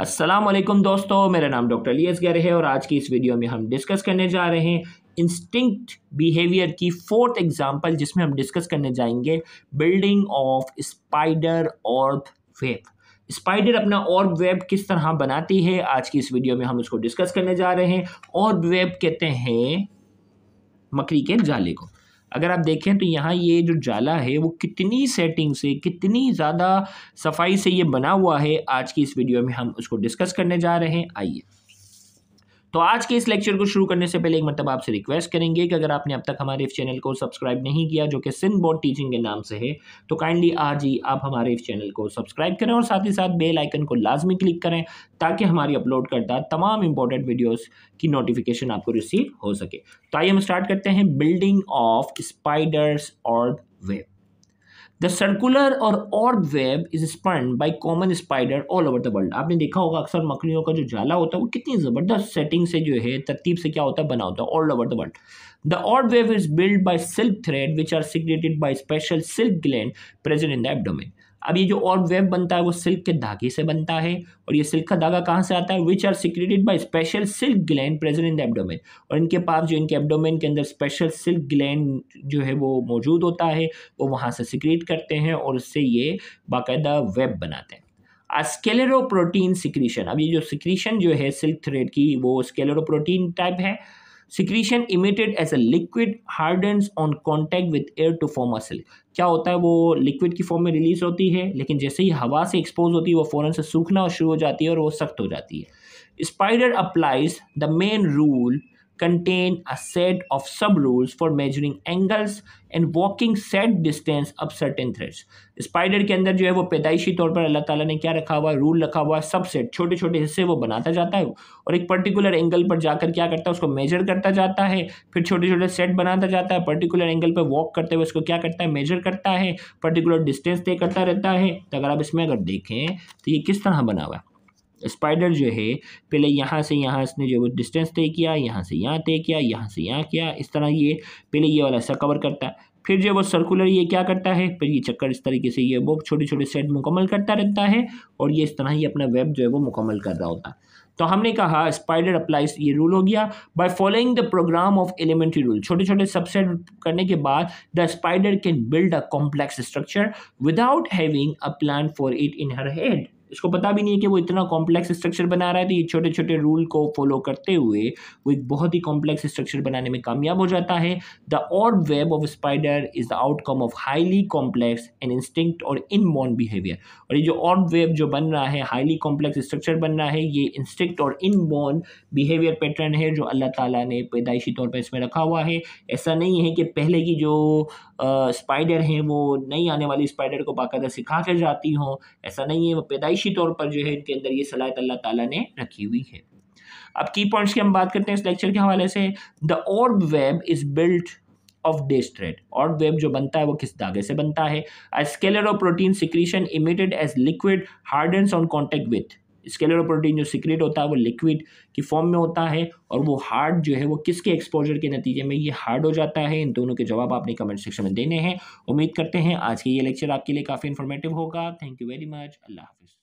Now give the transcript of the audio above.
वालेकुम दोस्तों मेरा नाम डॉक्टर अलियस गैर है और आज की इस वीडियो में हम डिस्कस करने जा रहे हैं इंस्टिंक्ट बिहेवियर की फोर्थ एग्जांपल जिसमें हम डिस्कस करने जाएंगे building of spider orb web spider अपना ऑर्ब वेब किस तरह बनाती है आज की इस वीडियो में हम उसको डिस्कस करने जा रहे हैं ऑर्ब वेब कहते हैं मकड़ी के जाले को अगर आप देखें तो यहाँ ये जो जाला है वो कितनी सेटिंग से कितनी ज़्यादा सफाई से ये बना हुआ है आज की इस वीडियो में हम उसको डिस्कस करने जा रहे हैं आइए तो आज के इस लेक्चर को शुरू करने से पहले एक मतलब आपसे रिक्वेस्ट करेंगे कि अगर आपने अब तक हमारे इस चैनल को सब्सक्राइब नहीं किया जो कि सिंध बोर्ड टीचिंग के नाम से है तो काइंडली आज ही आप हमारे इस चैनल को सब्सक्राइब करें और साथ ही साथ बेल आइकन को लाजमी क्लिक करें ताकि हमारी अपलोड करता तमाम इंपॉर्टेंट वीडियोज़ की नोटिफिकेशन आपको रिसीव हो सके तो आइए हम स्टार्ट करते हैं बिल्डिंग ऑफ स्पाइडर्स और वेब द सर्कुलर और orb web is spun by common spider all over the world आपने देखा होगा अक्सर मकड़ियों का जो जाला होता है वो कितनी ज़बरदस्त सेटिंग से जो है तरतीब से क्या होता है बना होता है all over the world the orb web is build by silk thread which are secreted by special silk gland present in the abdomen अब ये जो और वेब बनता है वो सिल्क के धागे से बनता है और ये सिल्क का धागा कहाँ से आता है which are secreted by special silk gland present in the abdomen और इनके पास जो इनके एबडोमेन के अंदर स्पेशल सिल्क ग्लैंड जो है वो मौजूद होता है वो वहाँ से सिक्रेट करते हैं और उससे ये बाकायदा वेब बनाते हैं स्केलेरोप्रोटीन सिक्रीशन अब ये जो सिक्रीशन जो है सिल्क थ्रेड की वो स्केलेरोप्रोटीन टाइप है secretion emitted as a liquid hardens on contact with air to form a silk क्या होता है वो लिक्विड की फॉर्म में रिलीज होती है लेकिन जैसे ही हवा से एक्सपोज होती है वो फ़ौरन से सूखना शुरू हो जाती है और वो सख्त हो जाती है spider applies the main rule contain a set of sub-rules for measuring angles and walking set distance अब certain threads. स्पाइडर के अंदर जो है वो पैदाइशी तौर पर अल्लाह ताला ने क्या रखा हुआ है रूल रखा हुआ सबसेट छोटे छोटे हिस्से वो बनाता जाता है और एक पर्टिकुलर एंगल पर जाकर क्या करता है उसको मेजर करता जाता है फिर छोटे छोटे सेट बनाता जाता है पर्टिकुलर एंगल पर वॉक करते हुए उसको क्या करता है मेजर करता है पर्टिकुलर डिस्टेंस तय करता रहता है तो अगर आप इसमें अगर देखें तो ये किस तरह बना हुआ है स्पाइडर जो है पहले यहाँ से यहाँ इसने जो डिस्टेंस तय किया यहाँ से यहाँ तय किया यहाँ से यहाँ किया इस तरह ये पहले ये वाला सा कवर करता है फिर जो वो सर्कुलर ये क्या करता है फिर ये चक्कर इस तरीके से ये वो छोटे छोटे सेट मुकम्मल करता रहता है और ये इस तरह ही अपना वेब जो है वो मुकम्मल कर रहा होता है तो हमने कहा स्पाइडर अप्लाइज ये रूल हो गया by following the program of elementary rule छोटे छोटे सबसेट करने के बाद the spider can build a complex structure without having a plan for it in her head इसको पता भी नहीं है कि वो इतना कॉम्प्लेक्स स्ट्रक्चर बना रहा है तो ये छोटे छोटे रूल को फॉलो करते हुए वो एक बहुत ही कॉम्प्लेक्स स्ट्रक्चर बनाने में कामयाब हो जाता है द ऑड web of spider is the outcome of highly complex and instinct और इनबॉर्न बिहेवियर और ये जो ऑड वेब जो बन रहा है हाईली कॉम्प्लेक्स स्ट्रक्चर बन रहा है ये इंस्टिंक्ट और इनबॉर्न बिहेवियर पैटर्न है जो अल्लाह ताला ने पैदाइशी तौर पर इसमें रखा हुआ है ऐसा नहीं है कि पहले की जो स्पाइडर हैं वो नई आने वाली स्पाइडर को बाकायदा सिखा कर जाती हों ऐसा नहीं है वो पैदाइश पैदाइशी तौर पर जो है इनके अंदर ये सलाहत अल्लाह ताला ने रखी हुई है अब की पॉइंट्स की हम बात करते हैं इस लेक्चर के हवाले से the orb web is built of डेस्ट्रेड थ्रेड ऑर्ब वेब जो बनता है वो किस धागे से बनता है a scleroprotein secretion emitted as liquid hardens on contact with scleroprotein जो सिक्रेट होता है वो लिक्विड की फॉर्म में होता है और वो हार्ड जो है वो किसके एक्सपोजर के नतीजे में ये हार्ड हो जाता है इन दोनों के जवाब आपने कमेंट सेक्शन में देने हैं उम्मीद करते हैं आज के ये लेक्चर आपके लिए काफ़ी इन्फॉर्मेटिव होगा थैंक यू वेरी मच अल्लाह हाफिज़